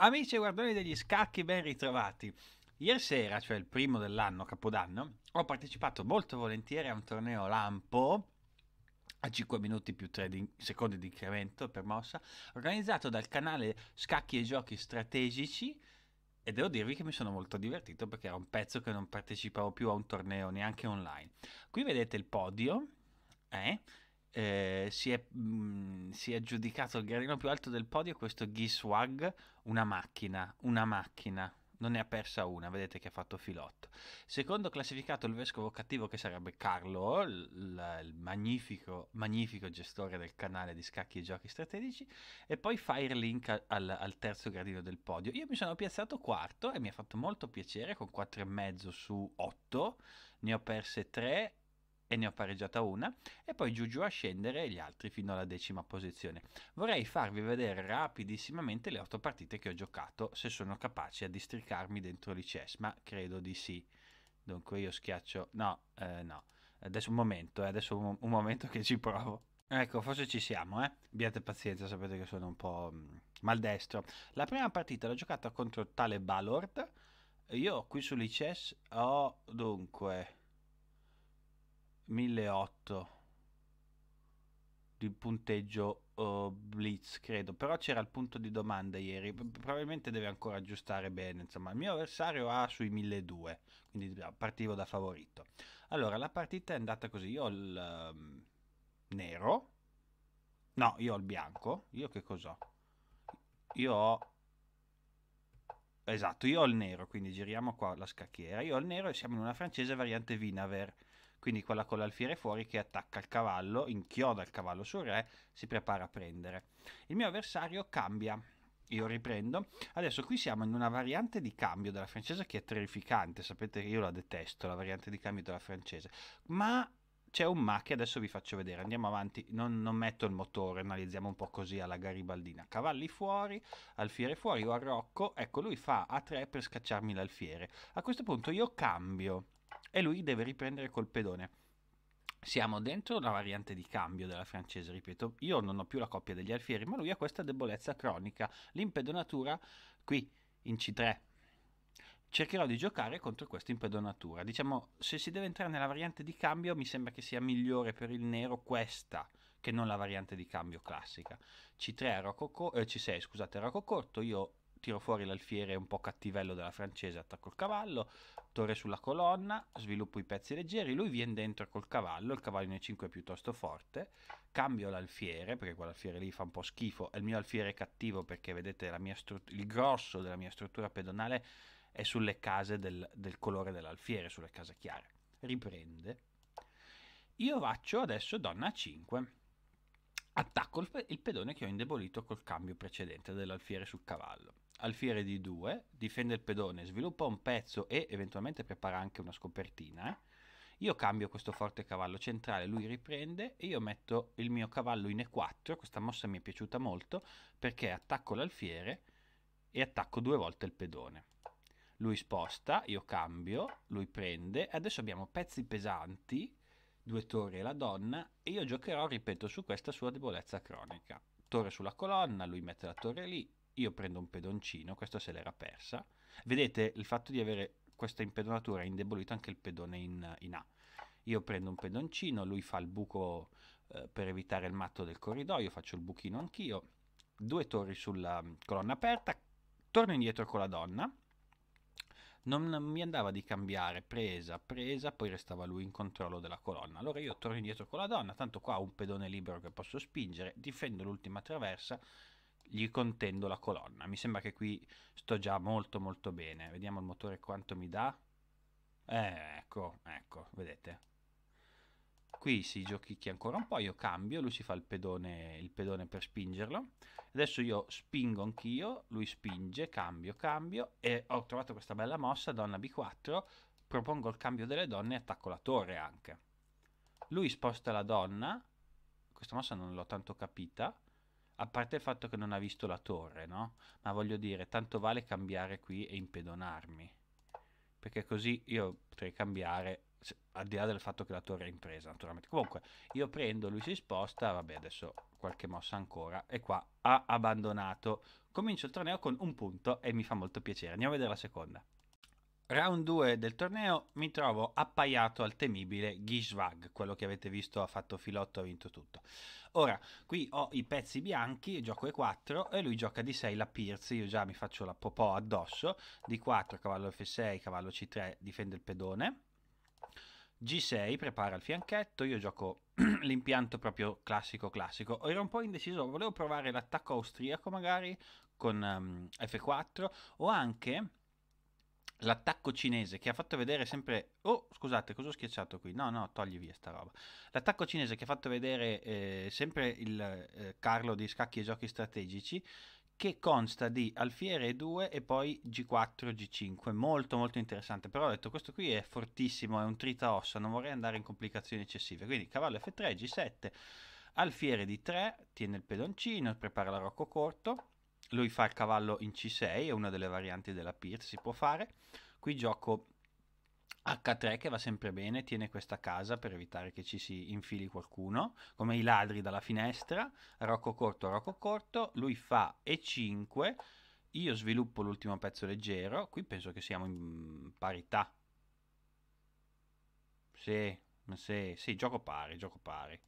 Amici e guardoni degli scacchi, ben ritrovati. Ieri sera, cioè il primo dell'anno, Capodanno, ho partecipato molto volentieri a un torneo lampo a 5 minuti più 3 di, secondi di incremento per mossa, organizzato dal canale Scacchi e Giochi Strategici. E devo dirvi che mi sono molto divertito perché era un pezzo che non partecipavo più a un torneo neanche online. Qui vedete il podio, eh? eh, si, è, mh, mm, si, è, giudicato il gradino più alto del podio questo Giswag, una macchina, una macchina. Non ne ha persa una, vedete che ha fatto filotto. Secondo classificato il vescovo cattivo che sarebbe Carlo, il, il magnifico, magnifico, gestore del canale di scacchi e giochi strategici, e poi Firelink al, al terzo gradino del podio. Io mi sono piazzato quarto e mi ha fatto molto piacere con 4,5 su 8, ne ho perse 3 e ne ho pareggiata una e poi giù giù a scendere gli altri fino alla decima posizione. Vorrei farvi vedere rapidissimamente le otto partite che ho giocato se sono capace a districarmi dentro l'ICES, ma credo di sì. Dunque io schiaccio... No, eh, no. Adesso un momento, eh, adesso un, un, momento che ci provo. Ecco, forse ci siamo, eh. Abbiate pazienza, sapete che sono un po' mm, maldestro. La prima partita l'ho giocata contro tale Balord. Io qui sull'ICES ho dunque 1008 di punteggio uh, blitz credo però c'era il punto di domanda ieri probabilmente deve ancora aggiustare bene insomma il mio avversario ha sui 1200 quindi ah, partivo da favorito allora la partita è andata così io ho il um, nero no io ho il bianco io che cos'ho io ho esatto io ho il nero quindi giriamo qua la scacchiera io ho il nero e siamo in una francese variante Vinaver quindi quella con l'alfiere fuori che attacca il cavallo, inchioda il cavallo sul re, si prepara a prendere. Il mio avversario cambia, io riprendo. Adesso qui siamo in una variante di cambio della francese che è terrificante, sapete che io la detesto, la variante di cambio della francese, ma c'è un ma che adesso vi faccio vedere, andiamo avanti, non, non metto il motore, analizziamo un po' così alla garibaldina, cavalli fuori, alfiere fuori, io arrocco, ecco lui fa A3 per scacciarmi l'alfiere, a questo punto io cambio e lui deve riprendere col pedone. Siamo dentro la variante di cambio della francese, ripeto, io non ho più la coppia degli alfieri, ma lui ha questa debolezza cronica, l'impedonatura qui in C3. Cercherò di giocare contro questa impedonatura. Diciamo, se si deve entrare nella variante di cambio, mi sembra che sia migliore per il nero questa che non la variante di cambio classica. C3 a rocco, eh, C6, scusate, a rocco corto, io tiro fuori l'alfiere un po' cattivello della francese, attacco il cavallo, torre sulla colonna, sviluppo i pezzi leggeri, lui viene dentro col cavallo, il cavallo in E5 è piuttosto forte, cambio l'alfiere, perché quell'alfiere lì fa un po' schifo, e il mio alfiere è cattivo perché vedete strut- il grosso della mia struttura pedonale è sulle case del, del colore dell'alfiere, sulle case chiare. Riprende. Io faccio adesso donna A5 attacco il, pedone che ho indebolito col cambio precedente dell'alfiere sul cavallo alfiere di 2, difende il pedone, sviluppa un pezzo e eventualmente prepara anche una scopertina. Eh. Io cambio questo forte cavallo centrale, lui riprende e io metto il mio cavallo in E4, questa mossa mi è piaciuta molto perché attacco l'alfiere e attacco due volte il pedone. Lui sposta, io cambio, lui prende, adesso abbiamo pezzi pesanti, due torri e la donna e io giocherò, ripeto, su questa sua debolezza cronica. Torre sulla colonna, lui mette la torre lì, io prendo un pedoncino, questo se l'era persa. Vedete il fatto di avere questa impedonatura ha indebolito anche il pedone in, in, A. Io prendo un pedoncino, lui fa il buco eh, per evitare il matto del corridoio, faccio il buchino anch'io, due torri sulla mm, colonna aperta, torno indietro con la donna, non mi andava di cambiare presa, presa, poi restava lui in controllo della colonna. Allora io torno indietro con la donna, tanto qua ho un pedone libero che posso spingere, difendo l'ultima traversa, gli contendo la colonna. Mi sembra che qui sto già molto molto bene. Vediamo il motore quanto mi dà. Eh, ecco, ecco, vedete. Qui si giochicchia ancora un po', io cambio, lui si fa il pedone, il pedone per spingerlo. Adesso io spingo anch'io, lui spinge, cambio, cambio e ho trovato questa bella mossa, donna B4, propongo il cambio delle donne e attacco la torre anche. Lui sposta la donna, questa mossa non l'ho tanto capita, a parte il fatto che non ha visto la torre, no? Ma voglio dire, tanto vale cambiare qui e impedonarmi. Perché così io potrei cambiare, se, al di là del fatto che la torre è impresa, naturalmente. Comunque, io prendo, lui si sposta, vabbè, adesso qualche mossa ancora, e qua ha abbandonato. Comincio il torneo con un punto e mi fa molto piacere. Andiamo a vedere la seconda. Round 2 del torneo mi trovo appaiato al temibile Gishvag, quello che avete visto ha fatto filotto, e ha vinto tutto. Ora, qui ho i pezzi bianchi, gioco E4 e lui gioca d 6 la Pierce, io già mi faccio la popò addosso, D4, cavallo F6, cavallo C3, difende il pedone, G6, prepara il fianchetto, io gioco l'impianto proprio classico classico. Ero un po' indeciso, volevo provare l'attacco austriaco magari con um, ehm, F4 o anche l'attacco cinese che ha fatto vedere sempre... Oh, scusate, cosa ho schiacciato qui? No, no, togli via sta roba. L'attacco cinese che ha fatto vedere eh, sempre il eh, Carlo di Scacchi e Giochi Strategici, che consta di alfiere 2 e poi G4, G5. Molto, molto interessante. Però ho detto, questo qui è fortissimo, è un trita ossa, non vorrei andare in complicazioni eccessive. Quindi cavallo F3, G7, alfiere di 3, tiene il pedoncino, prepara la rocco corto lui fa il cavallo in C6, è una delle varianti della Pirt, si può fare. Qui gioco H3 che va sempre bene, tiene questa casa per evitare che ci si infili qualcuno, come i ladri dalla finestra, rocco corto, rocco corto, lui fa E5, io sviluppo l'ultimo pezzo leggero, qui penso che siamo in parità. Sì, sì, sì, gioco pari, gioco pari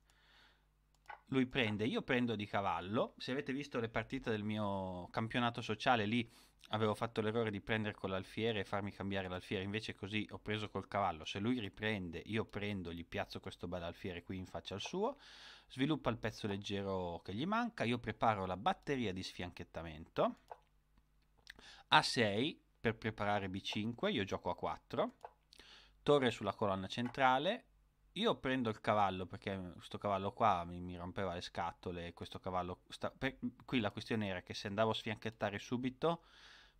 lui prende, io prendo di cavallo, se avete visto le partite del mio campionato sociale lì avevo fatto l'errore di prendere con l'alfiere e farmi cambiare l'alfiere, invece così ho preso col cavallo, se lui riprende io prendo, gli piazzo questo alfiere qui in faccia al suo, sviluppa il pezzo leggero che gli manca, io preparo la batteria di sfianchettamento, A6 per preparare B5, io gioco A4, torre sulla colonna centrale, io prendo il cavallo perché questo cavallo qua mi, mi rompeva le scatole. Questo cavallo. Sta, per, qui la questione era che se andavo a sfianchettare subito,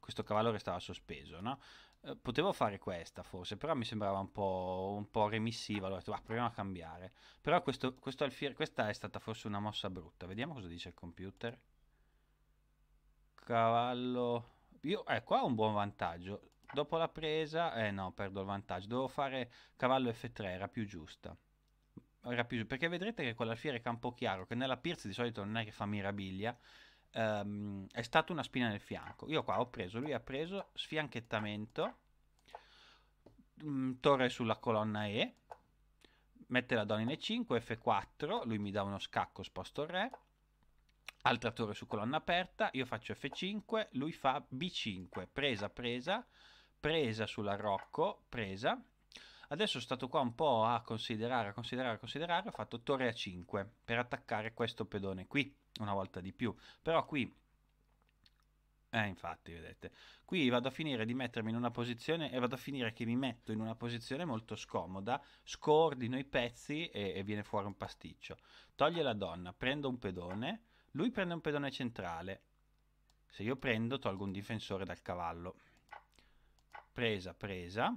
questo cavallo restava sospeso, no? Eh, potevo fare questa forse, però mi sembrava un po', un po remissiva. Allora ho detto, ah, proviamo a cambiare. Però questo, questo alfiere, questa è stata forse una mossa brutta. Vediamo cosa dice il computer. Cavallo. Io, eh, ecco, qua ho un buon vantaggio. Dopo la presa, eh no, perdo il vantaggio. Dovevo fare cavallo F3, era più giusta. Era più, perché vedrete che con l'alfiere Campochiaro, che nella Pirzi di solito non è che fa mirabilia, ehm, è stata una spina nel fianco. Io qua ho preso, lui ha preso sfianchettamento, mh, mm, torre sulla colonna E, mette la donna in E5, F4, lui mi dà uno scacco, sposto il re, altra torre su colonna aperta, io faccio F5, lui fa B5, presa, presa, presa sull'arrocco, presa. Adesso sono stato qua un po' a considerare, a considerare, a considerare, ho fatto torre a 5 per attaccare questo pedone qui, una volta di più. Però qui, eh infatti, vedete, qui vado a finire di mettermi in una posizione e vado a finire che mi metto in una posizione molto scomoda, scordino i pezzi e, e viene fuori un pasticcio. Toglie la donna, prendo un pedone, lui prende un pedone centrale. Se io prendo, tolgo un difensore dal cavallo presa, presa.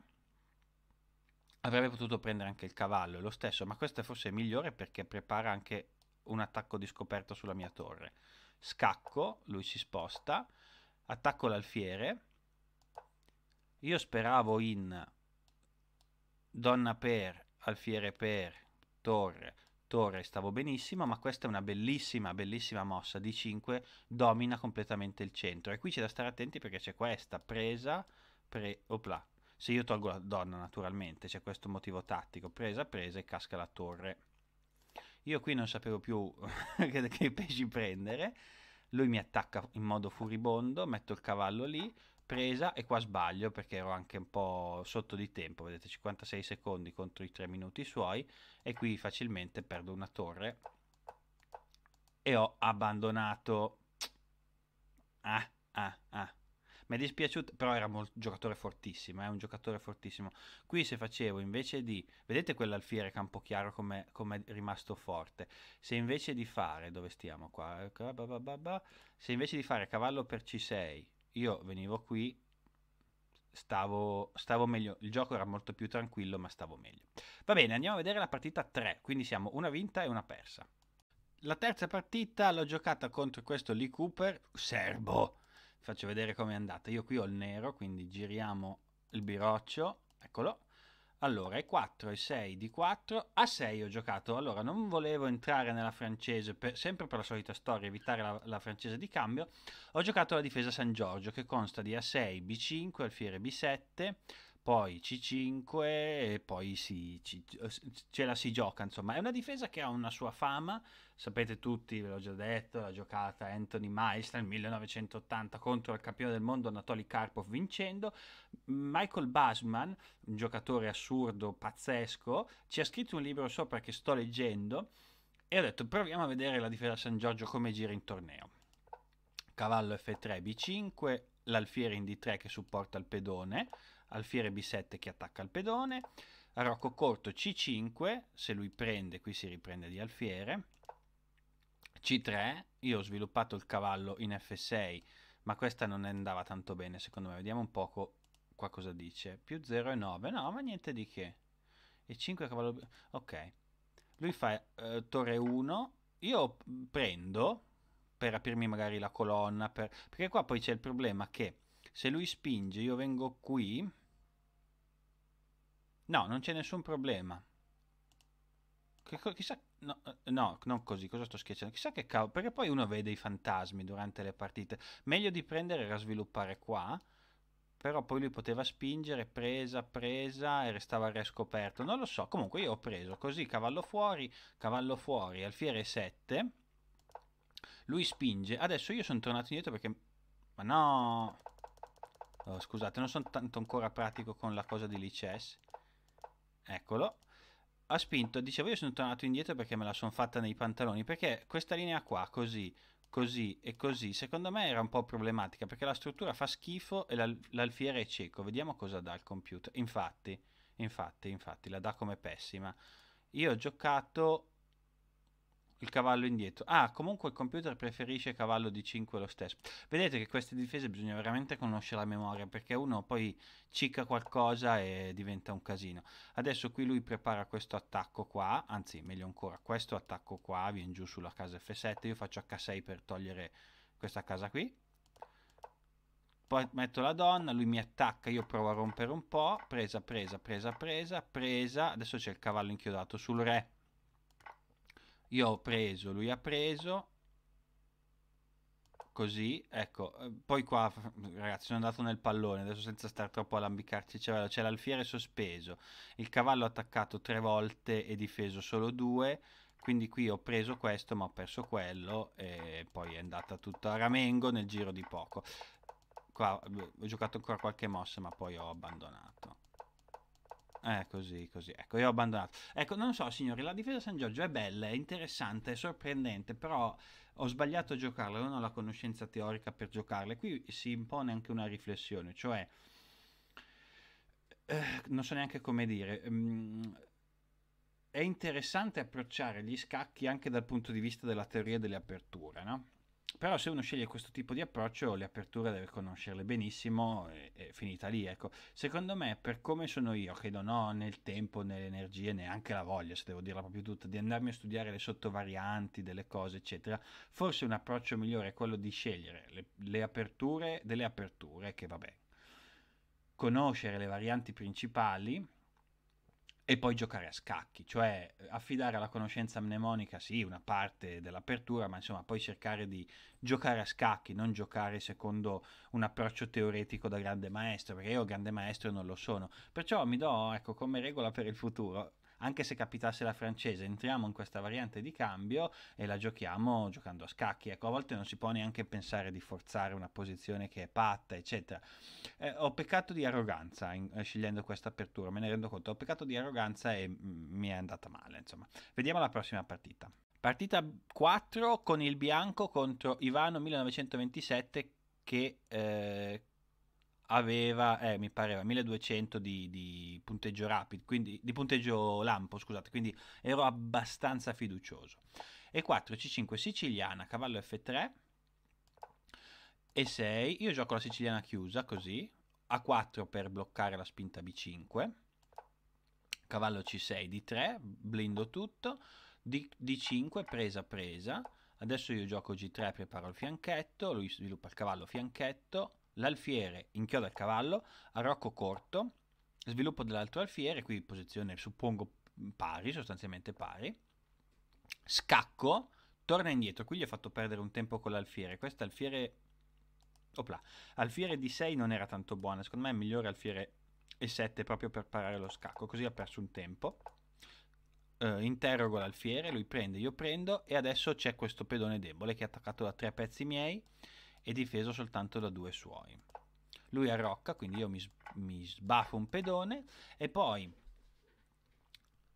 Avrebbe potuto prendere anche il cavallo, è lo stesso, ma questo è forse è migliore perché prepara anche un attacco di scoperta sulla mia torre. Scacco, lui si sposta, attacco l'alfiere. Io speravo in donna per, alfiere per, torre, torre, stavo benissimo, ma questa è una bellissima, bellissima mossa di 5, domina completamente il centro. E qui c'è da stare attenti perché c'è questa presa, pre, opla. Se io tolgo la donna naturalmente, c'è questo motivo tattico, presa, presa e casca la torre. Io qui non sapevo più che, che pesci prendere, lui mi attacca in modo furibondo, metto il cavallo lì, presa e qua sbaglio perché ero anche un po' sotto di tempo, vedete 56 secondi contro i 3 minuti suoi e qui facilmente perdo una torre e ho abbandonato. Ah, ah, ah. Mi è dispiaciuto, però era un giocatore fortissimo, è eh, un giocatore fortissimo. Qui se facevo invece di... Vedete quell'alfiere Campochiaro come è rimasto forte? Se invece di fare... Dove stiamo qua? Ecco, se invece di fare cavallo per C6, io venivo qui, stavo, stavo meglio. Il gioco era molto più tranquillo, ma stavo meglio. Va bene, andiamo a vedere la partita 3, quindi siamo una vinta e una persa. La terza partita l'ho giocata contro questo Lee Cooper, serbo, faccio vedere com'è andata. Io qui ho il nero, quindi giriamo il biroccio, eccolo. Allora, è 4 e 6 di 4, a 6 ho giocato, allora non volevo entrare nella francese, per, sempre per la solita storia, evitare la, la, francese di cambio, ho giocato la difesa San Giorgio che consta di A6, B5, alfiere B7, poi C5 e poi si, ci, ce la si gioca, insomma è una difesa che ha una sua fama, sapete tutti, ve l'ho già detto, l'ha giocata Anthony Meister nel 1980 contro il campione del mondo Anatoly Karpov vincendo, Michael Basman, un giocatore assurdo, pazzesco, ci ha scritto un libro sopra che sto leggendo e ha detto proviamo a vedere la difesa San Giorgio come gira in torneo. Cavallo F3 B5, l'alfiere in D3 che supporta il pedone, alfiere B7 che attacca il pedone, Rocco corto C5, se lui prende qui si riprende di alfiere, C3, io ho sviluppato il cavallo in F6, ma questa non andava tanto bene secondo me, vediamo un poco qua cosa dice, più 0 e 9, no ma niente di che, e 5 cavallo, ok, lui fa eh, torre 1, io prendo per aprirmi magari la colonna, per... perché qua poi c'è il problema che se lui spinge io vengo qui No, non c'è nessun problema. chissà... No, eh, no, non così, cosa sto schiacciando? Chissà che cavolo... Perché poi uno vede i fantasmi durante le partite. Meglio di prendere e sviluppare qua. Però poi lui poteva spingere, presa, presa e restava il re scoperto. Non lo so, comunque io ho preso così, cavallo fuori, cavallo fuori, alfiere 7. Lui spinge. Adesso io sono tornato indietro perché... Ma no... Oh, scusate, non sono tanto ancora pratico con la cosa di Lices eccolo, ha spinto, dicevo io sono tornato indietro perché me la sono fatta nei pantaloni, perché questa linea qua, così, così e così, secondo me era un po' problematica, perché la struttura fa schifo e l'al- l'alfiere è cieco, vediamo cosa dà il computer, infatti, infatti, infatti, la dà come pessima. Io ho giocato il cavallo indietro. Ah, comunque il computer preferisce cavallo di 5 lo stesso. Vedete che queste difese bisogna veramente conoscere la memoria perché uno poi cicca qualcosa e diventa un casino. Adesso qui lui prepara questo attacco qua, anzi meglio ancora questo attacco qua, viene giù sulla casa F7, io faccio H6 per togliere questa casa qui. Poi metto la donna, lui mi attacca, io provo a rompere un po', presa, presa, presa, presa, presa, adesso c'è il cavallo inchiodato sul re io ho preso, lui ha preso. Così, ecco. Eh, poi qua, ragazzi, sono andato nel pallone, adesso senza star troppo a lambicarci il cervello. C'è l'alfiere sospeso. Il cavallo attaccato tre volte e difeso solo due. Quindi qui ho preso questo, ma ho perso quello. E poi è andata tutta a ramengo nel giro di poco. Qua eh, ho giocato ancora qualche mossa, ma poi ho abbandonato. Eh, così, così. Ecco, io ho abbandonato. Ecco, non so, signori, la difesa San Giorgio è bella, è interessante, è sorprendente, però ho sbagliato a giocarla, non ho la conoscenza teorica per giocarla. Qui si impone anche una riflessione, cioè... Eh, non so neanche come dire... Mm, è interessante approcciare gli scacchi anche dal punto di vista della teoria delle aperture, no? però se uno sceglie questo tipo di approccio le aperture deve conoscerle benissimo e, e finita lì ecco secondo me per come sono io che non ho né il tempo né le energie neanche la voglia se devo dirla proprio tutta di andarmi a studiare le sottovarianti delle cose eccetera forse un approccio migliore è quello di scegliere le, le aperture delle aperture che vabbè conoscere le varianti principali e poi giocare a scacchi, cioè eh, affidare alla conoscenza mnemonica, sì, una parte dell'apertura, ma insomma poi cercare di giocare a scacchi, non giocare secondo un approccio teoretico da grande maestro, perché io grande maestro non lo sono. Perciò mi do, ecco, come regola per il futuro, anche se capitasse la francese, entriamo in questa variante di cambio e la giochiamo giocando a scacchi. Ecco, a volte non si può neanche pensare di forzare una posizione che è patta, eccetera. Eh, ho peccato di arroganza in, eh, scegliendo questa apertura, me ne rendo conto. Ho peccato di arroganza e mh, mm, mi è andata male, insomma. Vediamo la prossima partita. Partita 4 con il bianco contro Ivano 1927 che eh, aveva, eh, mi pareva, 1200 di, di, punteggio rapid, quindi di punteggio lampo, scusate, quindi ero abbastanza fiducioso. E4, C5 siciliana, cavallo F3, E6, io gioco la siciliana chiusa così, A4 per bloccare la spinta B5, cavallo C6 D3, blindo tutto, D, D5 presa presa, adesso io gioco G3, preparo il fianchetto, lui sviluppa il cavallo fianchetto, l'alfiere inchioda il cavallo, arrocco corto, sviluppo dell'altro alfiere, qui posizione suppongo pari, sostanzialmente pari, scacco, torna indietro, qui gli ho fatto perdere un tempo con l'alfiere, questo alfiere, opla, alfiere di 6 non era tanto buona, secondo me è migliore alfiere e7 proprio per parare lo scacco, così ha perso un tempo. Uh, interrogo l'alfiere, lui prende, io prendo e adesso c'è questo pedone debole che è attaccato da tre pezzi miei è difeso soltanto da due suoi. Lui arrocca, quindi io mi, mi sbaffo un pedone e poi,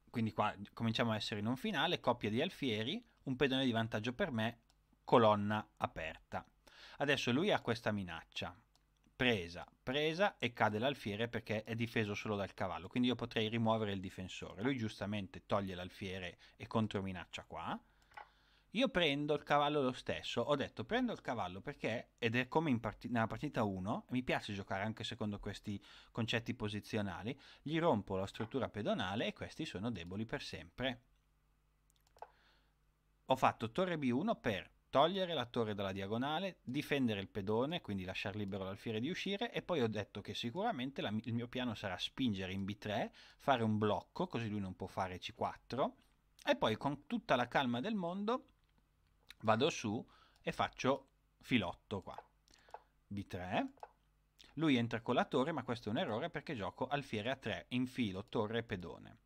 quindi qua cominciamo a essere in un finale, coppia di alfieri, un pedone di vantaggio per me, colonna aperta. Adesso lui ha questa minaccia, presa, presa e cade l'alfiere perché è difeso solo dal cavallo, quindi io potrei rimuovere il difensore. Lui giustamente toglie l'alfiere e controminaccia qua, io prendo il cavallo lo stesso, ho detto prendo il cavallo perché, ed è come part- nella partita 1, mi piace giocare anche secondo questi concetti posizionali, gli rompo la struttura pedonale e questi sono deboli per sempre. Ho fatto torre B1 per togliere la torre dalla diagonale, difendere il pedone, quindi lasciare libero l'alfiere di uscire e poi ho detto che sicuramente la, il mio piano sarà spingere in B3, fare un blocco così lui non può fare C4 e poi con tutta la calma del mondo vado su e faccio filotto qua. B3. Lui entra con la torre, ma questo è un errore perché gioco alfiere a 3, infilo, torre e pedone.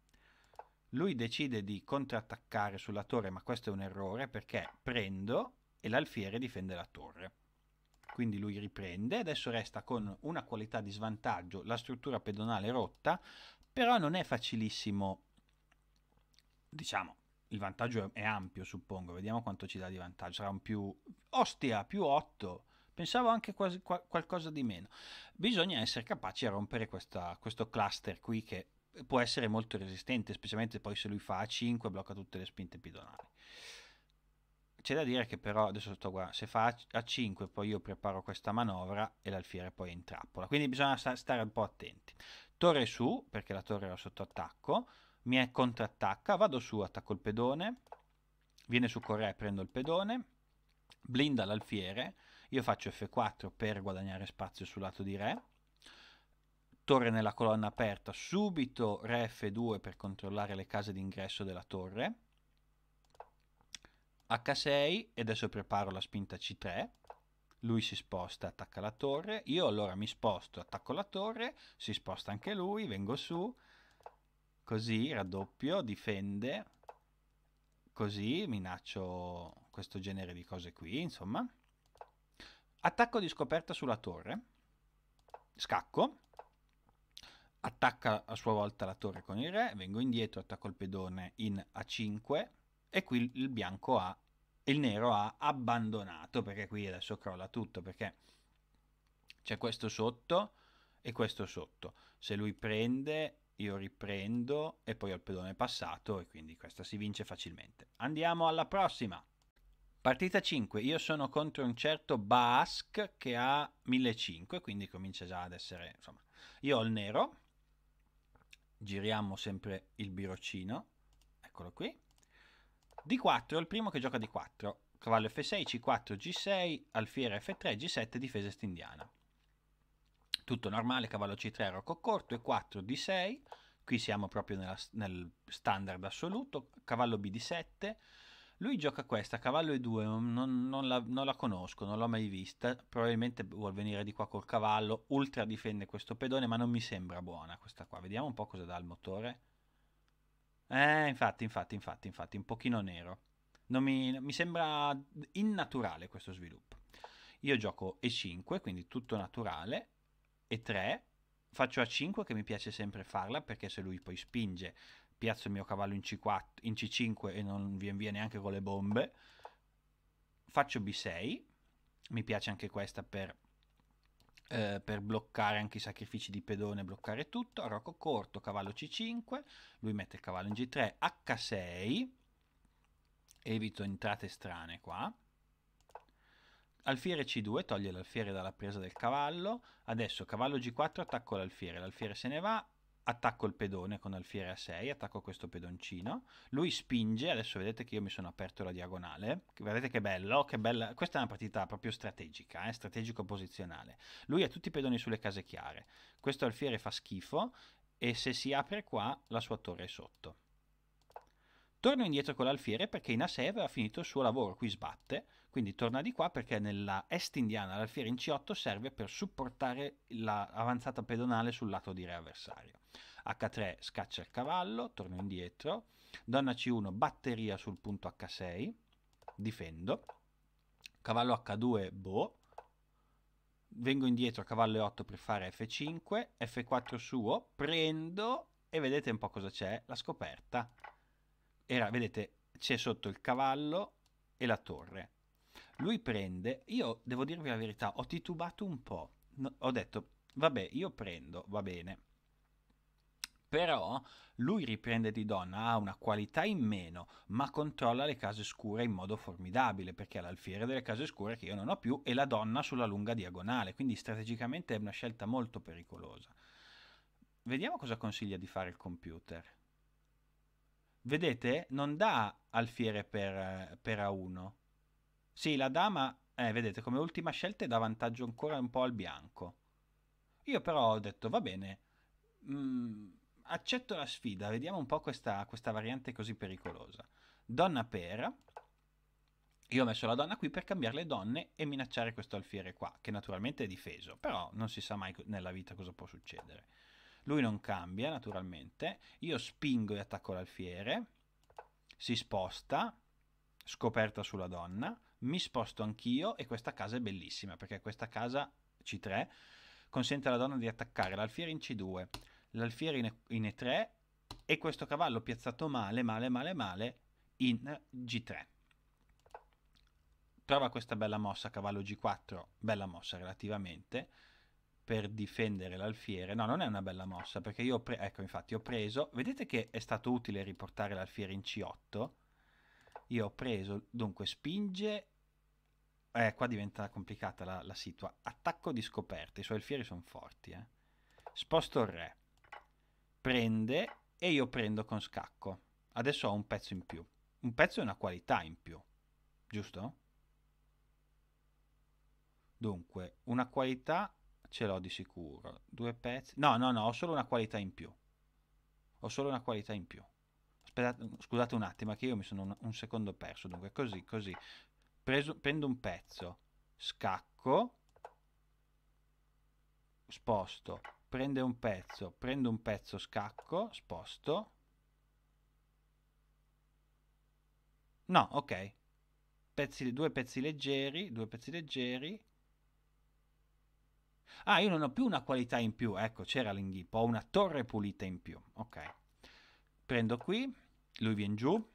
Lui decide di contrattaccare sulla torre, ma questo è un errore perché prendo e l'alfiere difende la torre. Quindi lui riprende, adesso resta con una qualità di svantaggio, la struttura pedonale rotta, però non è facilissimo, diciamo, il vantaggio è ampio, suppongo. Vediamo quanto ci dà di vantaggio. Sarà un più... Ostia, più 8. Pensavo anche quasi, qual- qualcosa di meno. Bisogna essere capaci a rompere questa, questo cluster qui che può essere molto resistente, specialmente poi se lui fa A5 blocca tutte le spinte pedonali. C'è da dire che però, adesso sto qua, se fa A5 poi io preparo questa manovra e l'alfiere poi è in trappola. Quindi bisogna stare un po' attenti. Torre su, perché la torre era sotto attacco mi è contrattacca, vado su, attacco il pedone, viene su Correa, prendo il pedone, blinda l'alfiere, io faccio F4 per guadagnare spazio sul lato di Re, torre nella colonna aperta, subito Re F2 per controllare le case d'ingresso della torre, H6 e adesso preparo la spinta C3, lui si sposta, attacca la torre, io allora mi sposto, attacco la torre, si sposta anche lui, vengo su, così raddoppio, difende, così minaccio questo genere di cose qui, insomma. Attacco di scoperta sulla torre, scacco, attacca a sua volta la torre con il re, vengo indietro, attacco il pedone in A5 e qui il bianco ha, il nero ha abbandonato perché qui adesso crolla tutto perché c'è questo sotto e questo sotto. Se lui prende io riprendo e poi ho il pedone passato e quindi questa si vince facilmente. Andiamo alla prossima. Partita 5, io sono contro un certo Bask che ha 1500, quindi comincia già ad essere, insomma, io ho il nero, giriamo sempre il biroccino, eccolo qui, D4, il primo che gioca D4, cavallo F6, C4, G6, alfiere F3, G7, difesa estindiana tutto normale, cavallo C3, rocco corto, E4, D6, qui siamo proprio nella, nel standard assoluto, cavallo B di 7, lui gioca questa, cavallo E2, non, non, la, non, la, conosco, non l'ho mai vista, probabilmente vuol venire di qua col cavallo, ultra difende questo pedone, ma non mi sembra buona questa qua, vediamo un po' cosa dà il motore. Eh, infatti, infatti, infatti, infatti, un pochino nero. Mi, mi sembra innaturale questo sviluppo. Io gioco E5, quindi tutto naturale, e 3, faccio a 5 che mi piace sempre farla perché se lui poi spinge piazzo il mio cavallo in, C4, in C5 e non vien via neanche con le bombe, faccio B6, mi piace anche questa per, eh, per bloccare anche i sacrifici di pedone, bloccare tutto, rocco corto, cavallo C5, lui mette il cavallo in G3, H6, evito entrate strane qua, Alfiere C2 toglie l'alfiere dalla presa del cavallo, adesso cavallo G4 attacco l'alfiere, l'alfiere se ne va, attacco il pedone con alfiere A6, attacco questo pedoncino, lui spinge, adesso vedete che io mi sono aperto la diagonale, vedete che bello, che bella, questa è una partita proprio strategica, eh? strategico-posizionale, lui ha tutti i pedoni sulle case chiare, questo alfiere fa schifo e se si apre qua la sua torre è sotto. Torno indietro con l'alfiere perché in A6 aveva finito il suo lavoro, qui sbatte, quindi torna di qua perché nella est indiana l'alfiere in C8 serve per supportare l'avanzata pedonale sul lato di re avversario. H3 scaccia il cavallo, torna indietro, donna C1 batteria sul punto H6, difendo, cavallo H2 boh, vengo indietro a cavallo 8 per fare F5, F4 suo, prendo e vedete un po' cosa c'è, la scoperta. Era, vedete, c'è sotto il cavallo e la torre. Lui prende, io devo dirvi la verità, ho titubato un po', no, ho detto, vabbè, io prendo, va bene. Però lui riprende di donna, ha una qualità in meno, ma controlla le case scure in modo formidabile, perché ha l'alfiere delle case scure che io non ho più e la donna sulla lunga diagonale, quindi strategicamente è una scelta molto pericolosa. Vediamo cosa consiglia di fare il computer. Vedete, non dà alfiere per, per A1, sì, la dama, eh, vedete, come ultima scelta dà vantaggio ancora un po' al bianco. Io però ho detto, va bene, mh, mm, accetto la sfida, vediamo un po' questa, questa variante così pericolosa. Donna pera, io ho messo la donna qui per cambiare le donne e minacciare questo alfiere qua, che naturalmente è difeso, però non si sa mai nella vita cosa può succedere. Lui non cambia, naturalmente. Io spingo e attacco l'alfiere, si sposta, scoperta sulla donna, mi sposto anch'io e questa casa è bellissima perché questa casa C3 consente alla donna di attaccare l'alfiere in C2, l'alfiere in, e- 3 e questo cavallo piazzato male, male, male, male in G3. Trova questa bella mossa cavallo G4, bella mossa relativamente, per difendere l'alfiere. No, non è una bella mossa, perché io, pre- ecco, infatti, ho preso... Vedete che è stato utile riportare l'alfiere in C8? Io ho preso, dunque, spinge eh, qua diventa complicata la, la situa. Attacco di scoperta, i suoi alfieri sono forti, eh. Sposto il re. Prende e io prendo con scacco. Adesso ho un pezzo in più. Un pezzo è una qualità in più. Giusto? Dunque, una qualità ce l'ho di sicuro. Due pezzi. No, no, no, ho solo una qualità in più. Ho solo una qualità in più. Aspetta, scusate un attimo, che io mi sono un, un secondo perso. Dunque, così, così preso, prendo un pezzo, scacco, sposto, prende un pezzo, prendo un pezzo, scacco, sposto. No, ok. Pezzi, due pezzi leggeri, due pezzi leggeri. Ah, io non ho più una qualità in più, ecco, c'era l'inghippo, ho una torre pulita in più, ok. Prendo qui, lui viene giù,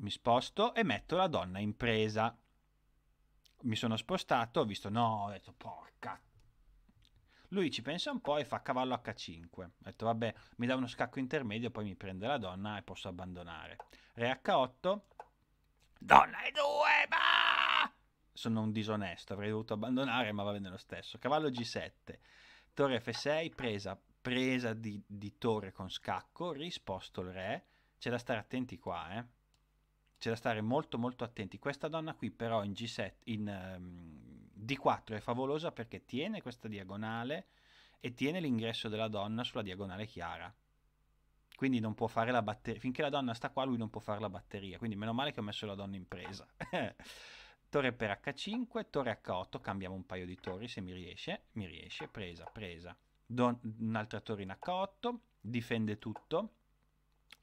mi sposto e metto la donna in presa mi sono spostato, ho visto no, ho detto porca. Lui ci pensa un po' e fa cavallo H5. Ho detto vabbè, mi dà uno scacco intermedio, poi mi prende la donna e posso abbandonare. Re H8. Donna e due, ma! Sono un disonesto, avrei dovuto abbandonare, ma va bene lo stesso. Cavallo G7. Torre F6, presa, presa di, di torre con scacco, risposto il re. C'è da stare attenti qua, eh c'è da stare molto molto attenti. Questa donna qui però in G7, in um, ehm, D4 è favolosa perché tiene questa diagonale e tiene l'ingresso della donna sulla diagonale chiara. Quindi non può fare la batteria. Finché la donna sta qua, lui non può fare la batteria. Quindi meno male che ho messo la donna in presa. torre per H5, torre H8. Cambiamo un paio di torri se mi riesce. Mi riesce. Presa, presa. Don- un'altra torre in H8. Difende tutto.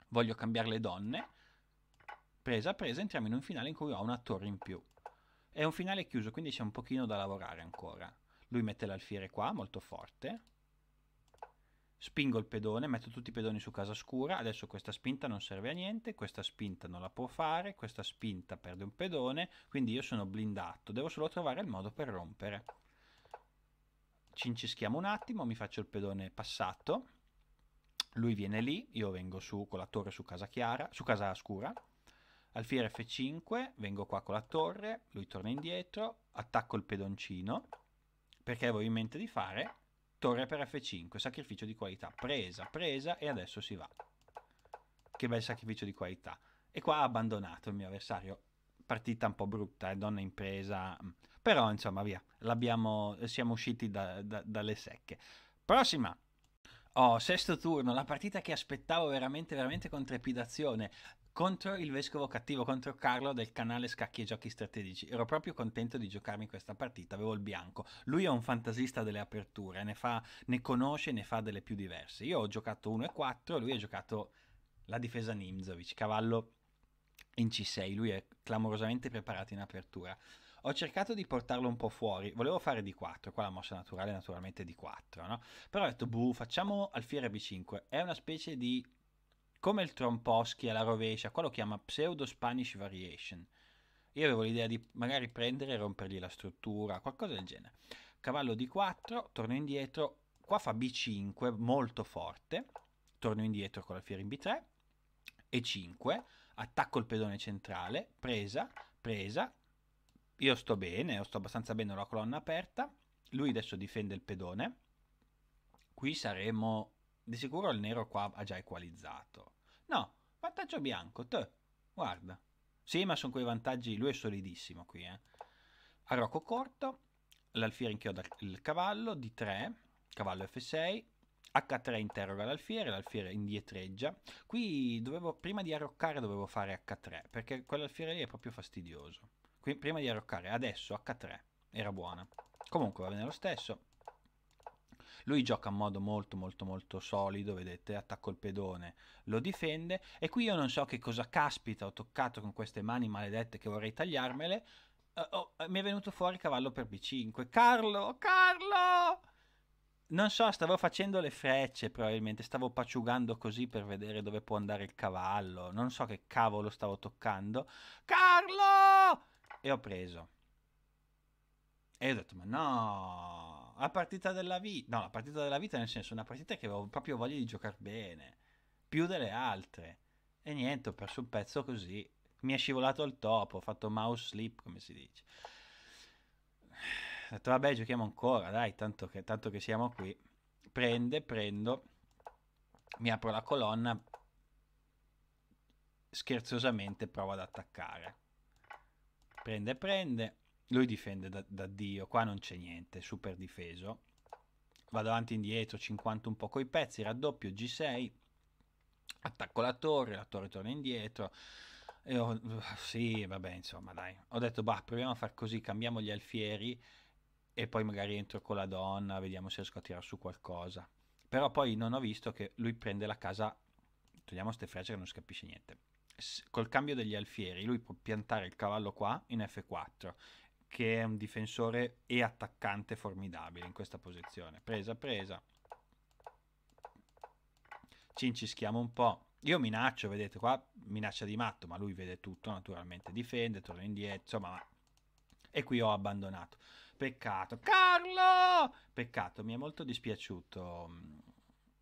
Voglio cambiare le donne presa presa entriamo in un finale in cui ho una torre in più è un finale chiuso quindi c'è un pochino da lavorare ancora lui mette l'alfiere qua molto forte spingo il pedone metto tutti i pedoni su casa scura adesso questa spinta non serve a niente questa spinta non la può fare questa spinta perde un pedone quindi io sono blindato devo solo trovare il modo per rompere cincischiamo un attimo mi faccio il pedone passato lui viene lì, io vengo su con la torre su casa chiara, su casa scura, Alfiere F5, vengo qua con la torre, lui torna indietro, attacco il pedoncino, perché avevo in mente di fare torre per F5, sacrificio di qualità, presa, presa e adesso si va. Che bel sacrificio di qualità. E qua ha abbandonato il mio avversario, partita un po' brutta, eh, donna impresa, però insomma via, L'abbiamo, siamo usciti da, da, dalle secche. Prossima! Oh, sesto turno, la partita che aspettavo veramente, veramente con trepidazione contro il vescovo cattivo, contro Carlo del canale Scacchi e Giochi Strategici. Ero proprio contento di giocarmi questa partita, avevo il bianco. Lui è un fantasista delle aperture, ne, fa, ne conosce, ne fa delle più diverse. Io ho giocato 1 e 4, lui ha giocato la difesa Nimzovic, cavallo in C6, lui è clamorosamente preparato in apertura. Ho cercato di portarlo un po' fuori, volevo fare d 4, qua la mossa naturale è naturalmente di 4, no? Però ho detto, buh, facciamo alfiere B5, è una specie di come il Tromposchi alla rovescia, qua lo chiama Pseudo Spanish Variation. Io avevo l'idea di magari prendere e rompergli la struttura, qualcosa del genere. Cavallo d 4, torno indietro, qua fa B5 molto forte, torno indietro con la fiera in B3, E5, attacco il pedone centrale, presa, presa, io sto bene, io sto abbastanza bene, ho la colonna aperta, lui adesso difende il pedone, qui saremo di sicuro il nero qua ha già equalizzato. No, vantaggio bianco, te. Guarda. Sì, ma sono quei vantaggi, lui è solidissimo qui, eh. A Rocco corto, l'alfiere inchioda il cavallo di 3, cavallo F6, H3 interroga l'alfiere, l'alfiere indietreggia. Qui dovevo, prima di arroccare dovevo fare H3, perché quell'alfiere lì è proprio fastidioso. Qui, prima di arroccare, adesso H3, era buona. Comunque va bene lo stesso. Lui gioca in modo molto molto molto solido, vedete, attacco il pedone, lo difende e qui io non so che cosa caspita ho toccato con queste mani maledette che vorrei tagliarmele. Uh, oh, eh, mi è venuto fuori cavallo per B5. Carlo, Carlo! Non so, stavo facendo le frecce probabilmente, stavo paciugando così per vedere dove può andare il cavallo. Non so che cavolo stavo toccando. Carlo! E ho preso. E ho detto, ma no! la partita della vita, no, la partita della vita nel senso una partita che avevo proprio voglia di giocare bene, più delle altre. E niente, ho perso un pezzo così. Mi è scivolato il topo, ho fatto mouse sleep, come si dice. Ho detto, vabbè, giochiamo ancora, dai, tanto che, tanto che siamo qui. Prende, prendo, mi apro la colonna, scherzosamente provo ad attaccare. Prende, prende, lui difende da, da Dio, qua non c'è niente, super difeso. Vado avanti e indietro, 50 un po' coi pezzi, raddoppio G6, attacco la torre, la torre torna indietro. E ho, sì, vabbè, insomma, dai. Ho detto, bah, proviamo a far così, cambiamo gli alfieri e poi magari entro con la donna, vediamo se riesco a tirare su qualcosa. Però poi non ho visto che lui prende la casa, togliamo ste frecce che non si capisce niente. S- col cambio degli alfieri, lui può piantare il cavallo qua in F4 che è un difensore e attaccante formidabile in questa posizione. Presa, presa. Cincischiamo un po'. Io minaccio, vedete qua, minaccia di matto, ma lui vede tutto, naturalmente difende, torna indietro, insomma... E qui ho abbandonato. Peccato. Carlo! Peccato, mi è molto dispiaciuto. Mm,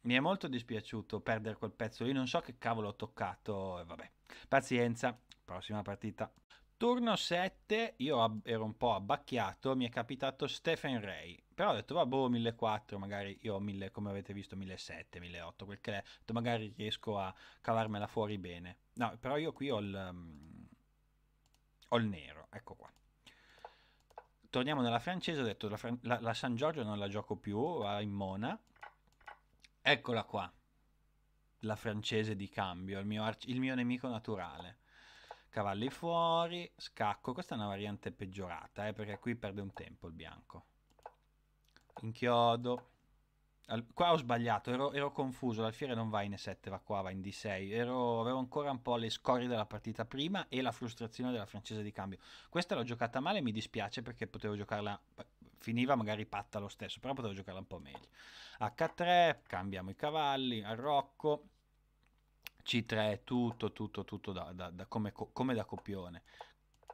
mi è molto dispiaciuto perdere quel pezzo lì, non so che cavolo ho toccato, eh, vabbè. Pazienza, prossima partita. Turno 7, io ero un po' abbacchiato, mi è capitato Stephen Ray. Però ho detto, vabbè, 1400, boh, magari io ho 1000, come avete visto, 1700, 1800, quel che è. Ho detto, magari riesco a cavarmela fuori bene. No, però io qui ho il, um, ho il nero, ecco qua. Torniamo nella francese, ho detto, la, Fran- la, la San Giorgio non la gioco più, va in mona. Eccola qua, la francese di cambio, il mio, arci- il mio nemico naturale cavalli fuori, scacco, questa è una variante peggiorata, eh, perché qui perde un tempo il bianco. Inchiodo. Al, qua ho sbagliato, ero, ero confuso, l'alfiere non va in E7, va qua, va in D6. Ero, avevo ancora un po' le scorie della partita prima e la frustrazione della francese di cambio. Questa l'ho giocata male, mi dispiace perché potevo giocarla, finiva magari patta lo stesso, però potevo giocarla un po' meglio. H3, cambiamo i cavalli, arrocco. C3, tutto, tutto, tutto da, da, da come, come da copione.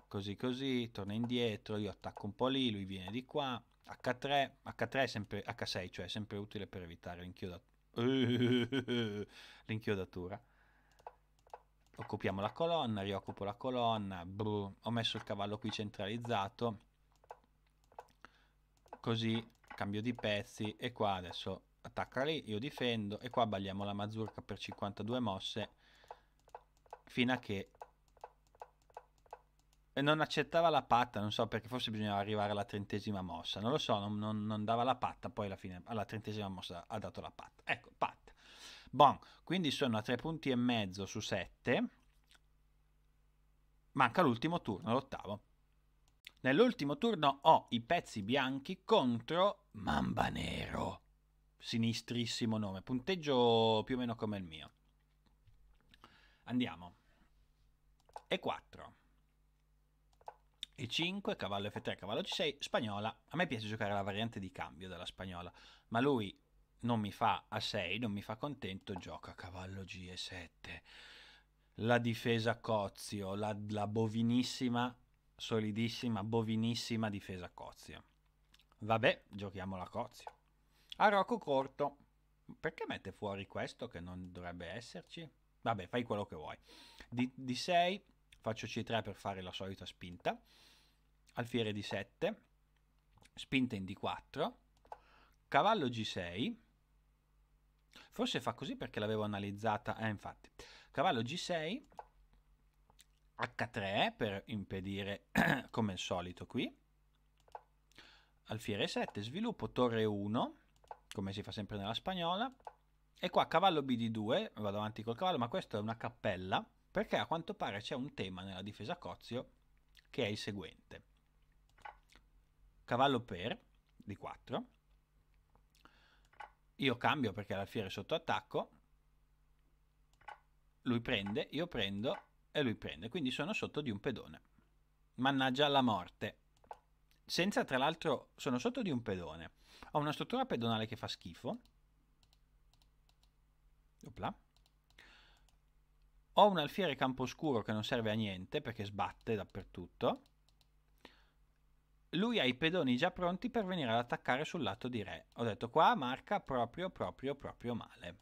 Così, così, torna indietro, io attacco un po' lì, lui viene di qua. H3, H3 è sempre, H6, cioè è sempre utile per evitare l'inchiodatura. Occupiamo la colonna, rioccupo la colonna, bruh, ho messo il cavallo qui centralizzato, così cambio di pezzi e qua adesso attacca lì, io difendo e qua balliamo la mazurka per 52 mosse fino a che e non accettava la patta, non so perché forse bisognava arrivare alla trentesima mossa, non lo so, non, non, non dava la patta, poi alla fine alla trentesima mossa ha dato la patta. Ecco, patta. Bon, quindi sono a tre punti e mezzo su sette. Manca l'ultimo turno, l'ottavo. Nell'ultimo turno ho i pezzi bianchi contro Mamba Nero sinistrissimo nome, punteggio più o meno come il mio. Andiamo. E4. E5, cavallo F3, cavallo C6, spagnola. A me piace giocare la variante di cambio della spagnola, ma lui non mi fa a 6, non mi fa contento, gioca cavallo G 7. La difesa Cozio, la, la bovinissima, solidissima, bovinissima difesa Cozio. Vabbè, giochiamo la Cozio. A Rocco Corto. Perché mette fuori questo che non dovrebbe esserci? Vabbè, fai quello che vuoi. d 6 faccio C3 per fare la solita spinta. Alfiere d 7. Spinta in D4. Cavallo G6. Forse fa così perché l'avevo analizzata. Eh, infatti. Cavallo G6. H3 per impedire come al solito qui alfiere 7, sviluppo torre 1, come si fa sempre nella spagnola. E qua cavallo bd 2, vado avanti col cavallo, ma questo è una cappella, perché a quanto pare c'è un tema nella difesa Cozio che è il seguente. Cavallo per d 4. Io cambio perché l'alfiere è sotto attacco. Lui prende, io prendo e lui prende. Quindi sono sotto di un pedone. Mannaggia alla morte senza tra l'altro sono sotto di un pedone. Ho una struttura pedonale che fa schifo. Opla. Ho un alfiere campo scuro che non serve a niente perché sbatte dappertutto. Lui ha i pedoni già pronti per venire ad attaccare sul lato di re. Ho detto qua marca proprio proprio proprio male.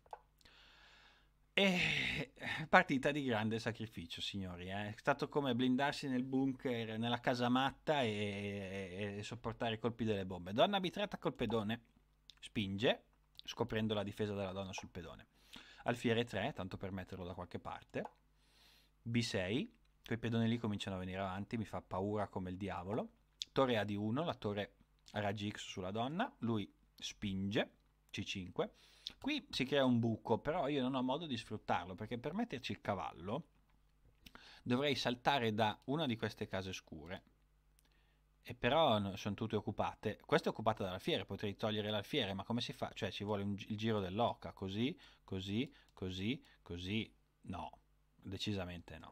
E partita di grande sacrificio, signori. Eh. È stato come blindarsi nel bunker, nella casamatta e, e sopportare i colpi delle bombe. Donna arbitrata col pedone, spinge, scoprendo la difesa della donna sul pedone. Alfiere 3, tanto per metterlo da qualche parte. B6, quei pedoni lì cominciano a venire avanti, mi fa paura come il diavolo. Torre A di 1, la torre a raggi X sulla donna, lui spinge, C5 Qui si crea un buco, però io non ho modo di sfruttarlo perché per metterci il cavallo dovrei saltare da una di queste case scure. E però sono tutte occupate. Questa è occupata dall'alfiere, potrei togliere l'alfiere, ma come si fa? Cioè ci vuole un, il giro dell'oca, così, così, così, così. No, decisamente no.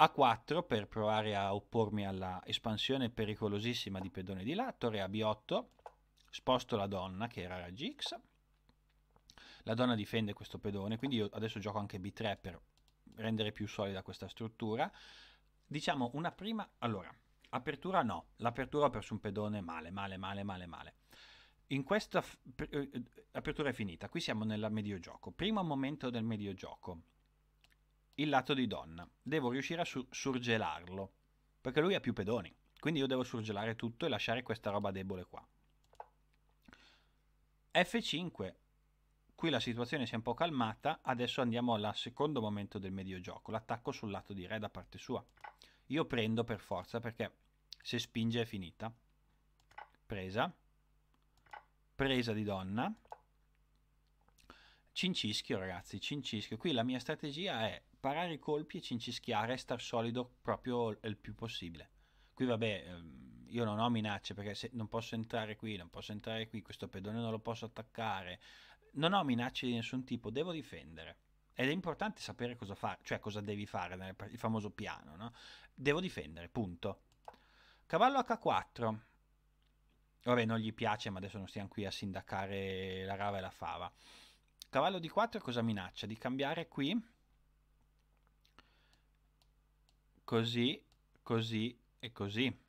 A4 per provare a oppormi alla espansione pericolosissima di pedone di lattore, A B8 sposto la donna che era raggi X la donna difende questo pedone, quindi io adesso gioco anche B3 per rendere più solida questa struttura. Diciamo una prima... Allora, apertura no, l'apertura ho perso un pedone male, male, male, male, male. In questa f- eh, eh, apertura è finita, qui siamo nel mediogioco. Primo momento del mediogioco, il lato di donna. Devo riuscire a sur- surgelarlo, perché lui ha più pedoni. Quindi io devo surgelare tutto e lasciare questa roba debole qua. F5 Qui la situazione si è un po' calmata, adesso andiamo al secondo momento del medio gioco, l'attacco sul lato di re da parte sua. Io prendo per forza perché se spinge è finita. Presa. Presa di donna. Cincischio ragazzi, cincischio. Qui la mia strategia è parare i colpi e cincischiare e star solido proprio il più possibile. Qui vabbè, ehm, io non ho minacce perché non posso entrare qui, non posso entrare qui, questo pedone non lo posso attaccare, non ho minacce di nessun tipo, devo difendere. Ed è importante sapere cosa fare, cioè cosa devi fare, nel, il famoso piano, no? Devo difendere, punto. Cavallo H4. Vabbè, non gli piace, ma adesso non stiamo qui a sindacare la rava e la fava. Cavallo D4 cosa minaccia? Di cambiare qui. Così, così e così.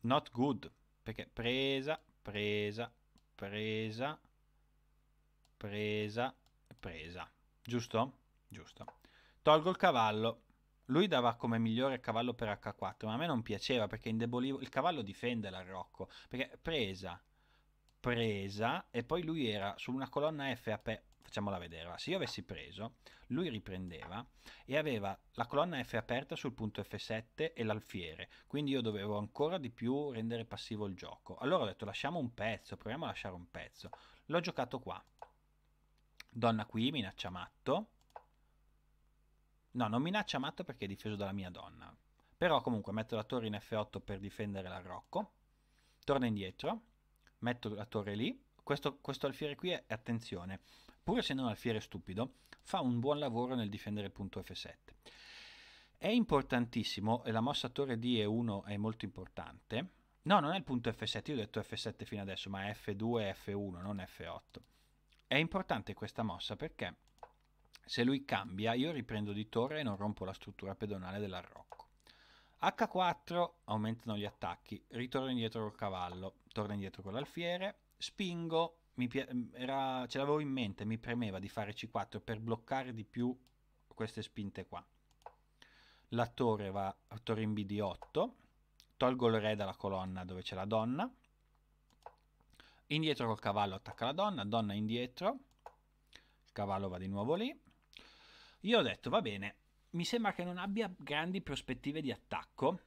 Not good. Perché presa, presa, presa, presa, presa. Giusto? Giusto. Tolgo il cavallo. Lui dava come migliore cavallo per H4, ma a me non piaceva perché indebolivo... Il cavallo difende l'arrocco, perché presa, presa, e poi lui era su una colonna F a pe facciamola vedere. Va. Se io avessi preso, lui riprendeva e aveva la colonna F aperta sul punto F7 e l'alfiere, quindi io dovevo ancora di più rendere passivo il gioco. Allora ho detto lasciamo un pezzo, proviamo a lasciare un pezzo. L'ho giocato qua. Donna qui, minaccia matto. No, non minaccia matto perché è difeso dalla mia donna. Però comunque metto la torre in F8 per difendere la Rocco. Torna indietro. Metto la torre lì. Questo, questo alfiere qui è, attenzione, pur essendo un alfiere stupido, fa un buon lavoro nel difendere il punto F7. È importantissimo, e la mossa torre D e 1 è molto importante. No, non è il punto F7, io ho detto F7 fino adesso, ma è F2 e F1, non F8. È importante questa mossa perché se lui cambia io riprendo di torre e non rompo la struttura pedonale dell'arrocco. H4 aumentano gli attacchi, ritorno indietro col cavallo, torno indietro con l'alfiere, spingo pi- mm, era, ce l'avevo in mente, mi premeva di fare C4 per bloccare di più queste spinte qua. La torre va a torre in B di 8, tolgo il re dalla colonna dove c'è la donna, indietro col cavallo attacca la donna, donna indietro, il cavallo va di nuovo lì. Io ho detto, va bene, mi sembra che non abbia grandi prospettive di attacco,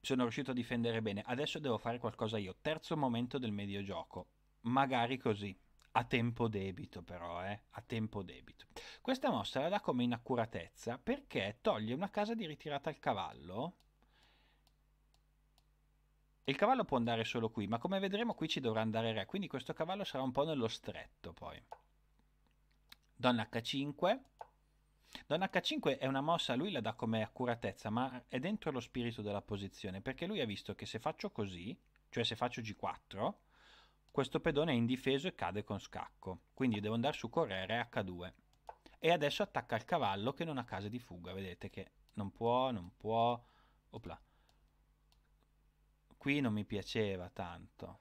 sono riuscito a difendere bene, adesso devo fare qualcosa io. Terzo momento del medio gioco, magari così. A tempo debito però, eh? A tempo debito. Questa mossa la dà come inaccuratezza perché toglie una casa di ritirata al cavallo. Il cavallo può andare solo qui, ma come vedremo qui ci dovrà andare re, quindi questo cavallo sarà un po' nello stretto poi. Donna H5. Donna H5 è una mossa, lui la dà come accuratezza, ma è dentro lo spirito della posizione, perché lui ha visto che se faccio così, cioè se faccio G4, questo pedone è indifeso e cade con scacco, quindi devo andare su correre H2. E adesso attacca il cavallo che non ha case di fuga, vedete che non può, non può... Opla. Qui non mi piaceva tanto.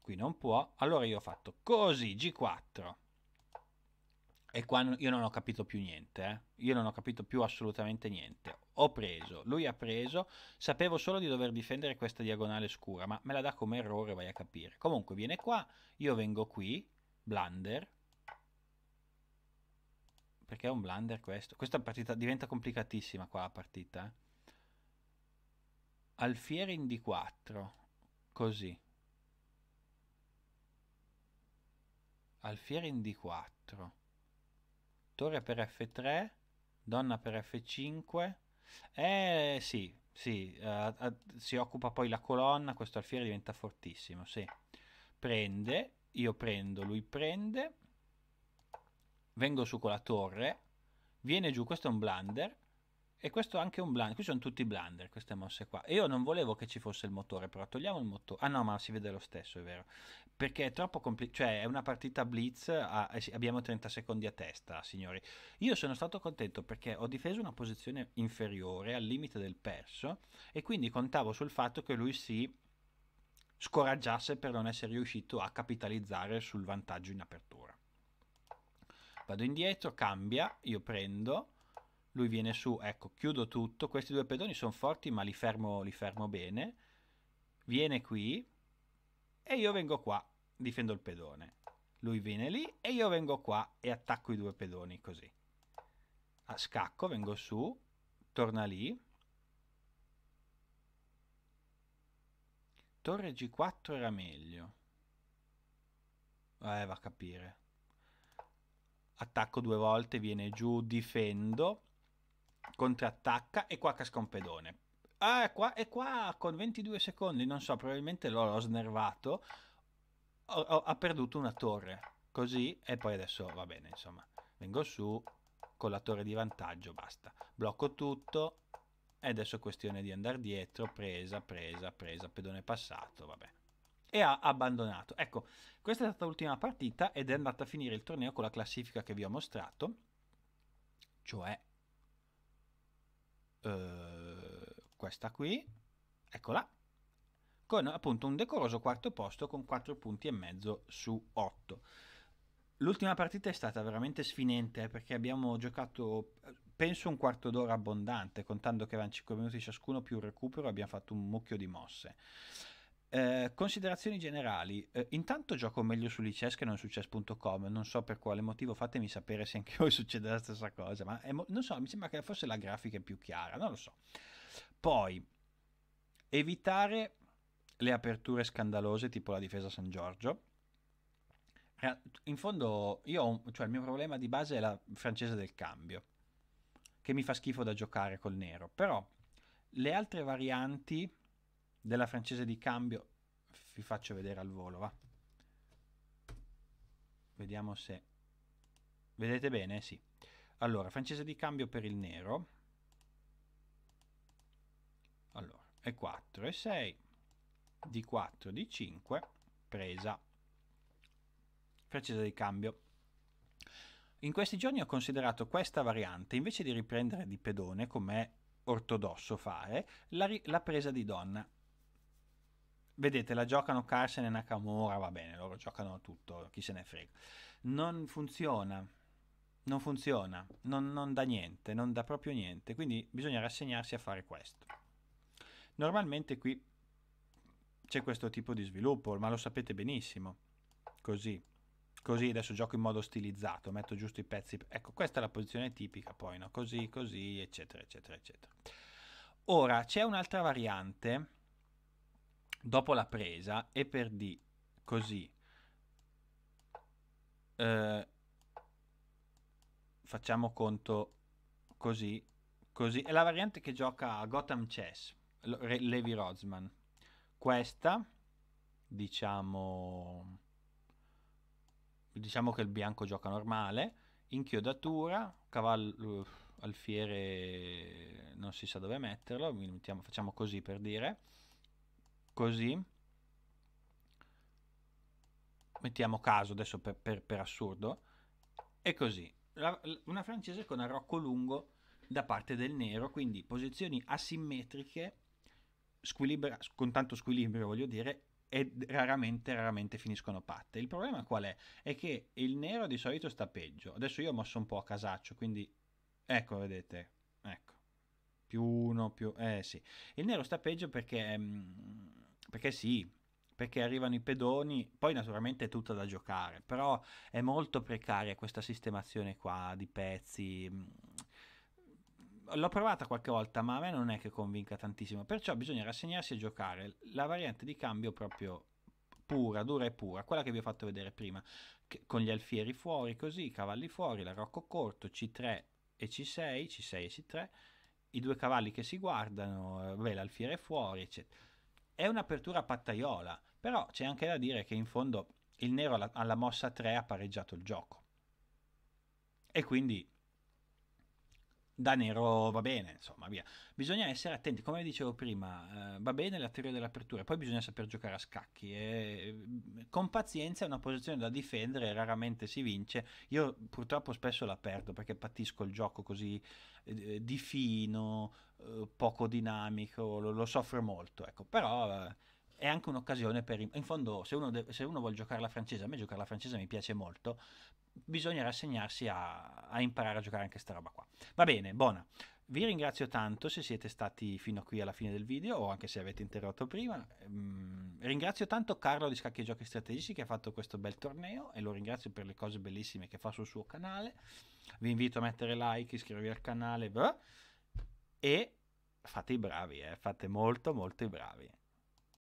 Qui non può, allora io ho fatto così, G4. E qua io non ho capito più niente, eh? io non ho capito più assolutamente niente. Ho preso, lui ha preso, sapevo solo di dover difendere questa diagonale scura, ma me la dà come errore, vai a capire. Comunque viene qua, io vengo qui, blunder, perché è un blunder questo. Questa partita diventa complicatissima qua la partita. Eh? Alfiere in D4, così. Alfieri in D4. Torre per F3, donna per F5. Eh sì, sì, uh, uh, si occupa poi la colonna, questo alfiere diventa fortissimo, sì. Prende, io prendo, lui prende. Vengo su con la torre, viene giù, questo è un blunder. E questo è anche un blunder, qui sono tutti blunder queste mosse qua. E io non volevo che ci fosse il motore, però togliamo il motore. Ah no, ma si vede lo stesso, è vero. Perché è troppo complicato, cioè è una partita blitz, a- abbiamo 30 secondi a testa, signori. Io sono stato contento perché ho difeso una posizione inferiore al limite del perso e quindi contavo sul fatto che lui si scoraggiasse per non essere riuscito a capitalizzare sul vantaggio in apertura. Vado indietro, cambia, io prendo lui viene su, ecco, chiudo tutto, questi due pedoni sono forti ma li fermo, li fermo bene, viene qui e io vengo qua, difendo il pedone. Lui viene lì e io vengo qua e attacco i due pedoni così. A ah, scacco, vengo su, torna lì. Torre G4 era meglio. Eh, va a capire. Attacco due volte, viene giù, difendo contrattacca e qua casca un pedone. Ah, qua, e qua con 22 secondi, non so, probabilmente l'ho, snervato, ho, ho, ha perduto una torre, così, e poi adesso va bene, insomma, vengo su con la torre di vantaggio, basta, blocco tutto, e adesso è questione di andare dietro, presa, presa, presa, pedone passato, vabbè e ha abbandonato. Ecco, questa è stata l'ultima partita ed è andata a finire il torneo con la classifica che vi ho mostrato, cioè eh, questa qui, eccola, con appunto un decoroso quarto posto con 4 punti e mezzo su 8. L'ultima partita è stata veramente sfinente eh, perché abbiamo giocato penso un quarto d'ora abbondante, contando che erano 5 minuti ciascuno più recupero, abbiamo fatto un mucchio di mosse. Eh, considerazioni generali. Eh, intanto gioco meglio su Lichess che non su chess.com. Non so per quale motivo, fatemi sapere se anche voi succede la stessa cosa. Ma mo- non so, mi sembra che forse la grafica è più chiara, non lo so. Poi, evitare le aperture scandalose tipo la difesa San Giorgio. In fondo, io cioè, il mio problema di base è la francese del cambio, che mi fa schifo da giocare col nero. Però le altre varianti della francese di cambio vi faccio vedere al volo va vediamo se vedete bene sì allora francese di cambio per il nero allora e 4 e 6 di 4 di 5 presa francese di cambio in questi giorni ho considerato questa variante invece di riprendere di pedone come è ortodosso fare la, la presa di donna vedete, la giocano Carson e Nakamura, va bene, loro giocano tutto, chi se ne frega. Non funziona, non funziona, non, non dà niente, non dà proprio niente, quindi bisogna rassegnarsi a fare questo. Normalmente qui c'è questo tipo di sviluppo, ma lo sapete benissimo, così. Così adesso gioco in modo stilizzato, metto giusto i pezzi. Ecco, questa è la posizione tipica poi, no? Così, così, eccetera, eccetera, eccetera. Ora, c'è un'altra variante dopo la presa e per D così eh, facciamo conto così così è la variante che gioca Gotham Chess Levi Rodsman questa diciamo diciamo che il bianco gioca normale inchiodatura cavallo alfiere non si sa dove metterlo mettiamo, facciamo così per dire così, mettiamo caso adesso per, per, per assurdo, e così. La, una francese con arrocco lungo da parte del nero, quindi posizioni asimmetriche, squilibra, con tanto squilibrio voglio dire, e raramente, raramente finiscono patte. Il problema qual è? È che il nero di solito sta peggio. Adesso io ho mosso un po' a casaccio, quindi ecco, vedete, ecco. Più uno, più... Eh sì. Il nero sta peggio perché... Mh, mm, perché sì, perché arrivano i pedoni, poi naturalmente è tutta da giocare, però è molto precaria questa sistemazione qua di pezzi. Mm. L'ho provata qualche volta, ma a me non è che convinca tantissimo, perciò bisogna rassegnarsi a giocare la variante di cambio proprio pura, dura e pura, quella che vi ho fatto vedere prima, con gli alfieri fuori così, i cavalli fuori, la rocco corto, C3 e C6, C6 e C3, i due cavalli che si guardano, beh, l'alfiere fuori, eccetera è un'apertura pattaiola, però c'è anche da dire che in fondo il nero alla, alla mossa 3 ha pareggiato il gioco. E quindi da nero va bene, insomma, via. Bisogna essere attenti, come dicevo prima, eh, va bene la teoria dell'apertura, poi bisogna saper giocare a scacchi e mm, con pazienza è una posizione da difendere, raramente si vince. Io purtroppo spesso la perdo perché patisco il gioco così eh, eh di fino, eh, poco dinamico, lo, lo, soffro molto, ecco, però eh, è anche un'occasione per... In fondo, se uno, de- se uno vuole giocare alla francese, a me giocare alla francese mi piace molto, bisogna rassegnarsi a, a imparare a giocare anche questa roba qua. Va bene, buona. Vi ringrazio tanto se siete stati fino qui alla fine del video o anche se avete interrotto prima. Mm, ringrazio tanto Carlo di Scacchi e Giochi Strategici che ha fatto questo bel torneo e lo ringrazio per le cose bellissime che fa sul suo canale. Vi invito a mettere like, iscrivervi al canale beh, e fate i bravi, eh, fate molto molto i bravi.